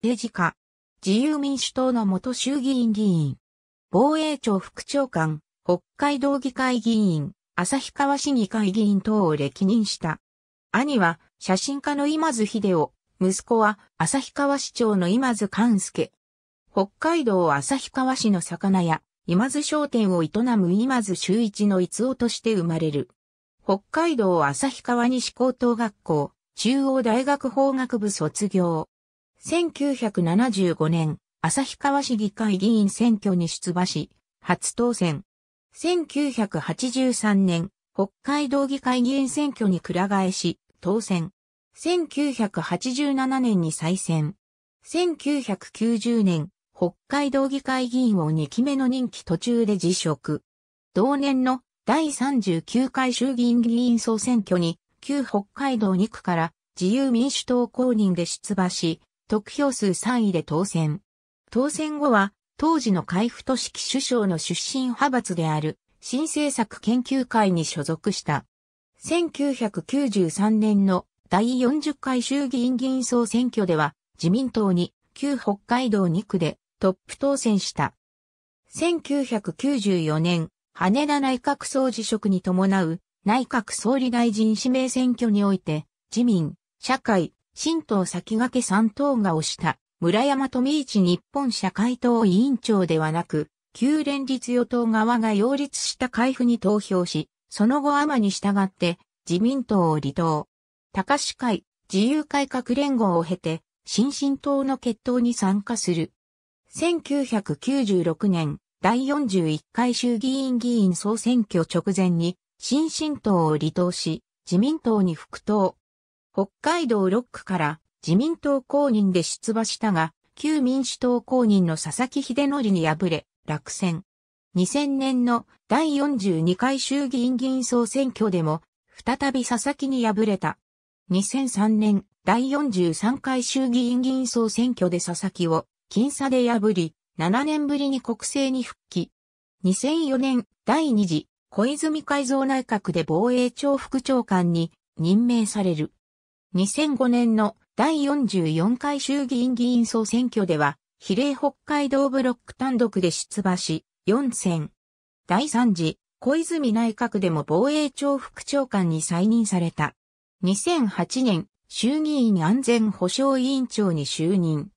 ペジカ、自由民主党の元衆議院議員、防衛庁副長官、北海道議会議員、旭川市議会議員等を歴任した。兄は写真家の今津秀夫、息子は旭川市長の今津勘介。北海道旭川市の魚屋、今津商店を営む今津周一の逸夫として生まれる。北海道旭川西高等学校、中央大学法学部卒業。1975年、旭川市議会議員選挙に出馬し、初当選。1983年、北海道議会議員選挙にくら替えし、当選。1987年に再選。1990年、北海道議会議員を2期目の任期途中で辞職。同年の第39回衆議院議員総選挙に、旧北海道2区から自由民主党公認で出馬し、得票数3位で当選。当選後は、当時の海部市樹首相の出身派閥である、新政策研究会に所属した。1993年の第40回衆議院議員総選挙では、自民党に旧北海道2区でトップ当選した。1994年、羽田内閣総辞職に伴う内閣総理大臣指名選挙において、自民、社会、新党先駆け三党が推した村山富一日本社会党委員長ではなく、旧連立与党側が擁立した会府に投票し、その後天に従って自民党を離党。高市会、自由改革連合を経て、新進党の決闘に参加する。1996年、第41回衆議院議員総選挙直前に、新進党を離党し、自民党に復党。北海道6区から自民党公認で出馬したが、旧民主党公認の佐々木秀則に敗れ、落選。2000年の第42回衆議院議員総選挙でも、再び佐々木に敗れた。2003年第43回衆議院議員総選挙で佐々木を僅差で破り、7年ぶりに国政に復帰。2004年第2次小泉改造内閣で防衛庁副長官に任命される。2005年の第44回衆議院議員総選挙では、比例北海道ブロック単独で出馬し、4選。第3次、小泉内閣でも防衛庁副長官に再任された。2008年、衆議院安全保障委員長に就任。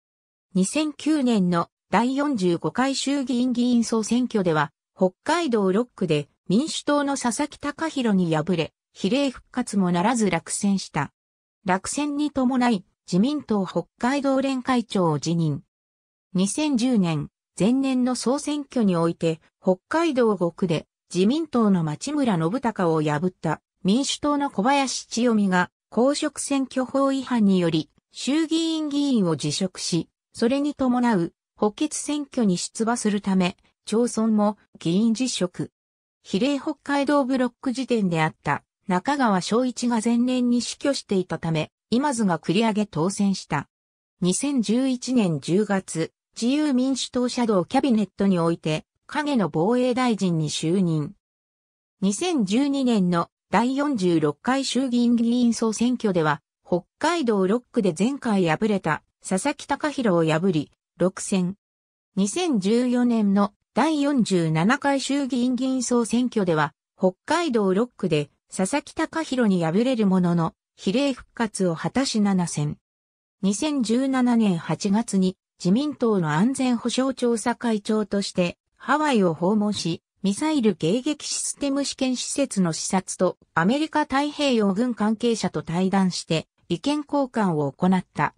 2009年の第45回衆議院議員総選挙では、北海道6区で民主党の佐々木隆弘に敗れ、比例復活もならず落選した。落選に伴い、自民党北海道連会長を辞任。2010年、前年の総選挙において、北海道5区で自民党の町村信孝を破った民主党の小林千代美が公職選挙法違反により衆議院議員を辞職し、それに伴う補欠選挙に出馬するため、町村も議員辞職。比例北海道ブロック時点であった中川翔一が前年に死去していたため、今津が繰り上げ当選した。2011年10月、自由民主党シャドキャビネットにおいて、影の防衛大臣に就任。2012年の第46回衆議院議員総選挙では、北海道6区で前回敗れた佐々木隆弘を破り、6選。2014年の第47回衆議院議員総選挙では、北海道6区で佐々木隆弘に敗れるものの、比例復活を果たし7戦。2017年8月に自民党の安全保障調査会長としてハワイを訪問し、ミサイル迎撃システム試験施設の視察とアメリカ太平洋軍関係者と対談して意見交換を行った。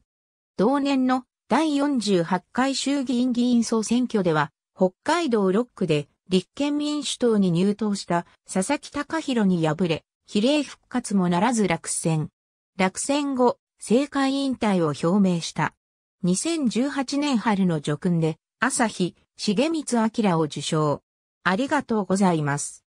同年の第48回衆議院議員総選挙では北海道6区で立憲民主党に入党した佐々木隆弘に敗れ、比例復活もならず落選。落選後、政界引退を表明した。2018年春の叙勲で、朝日、重光明を受賞。ありがとうございます。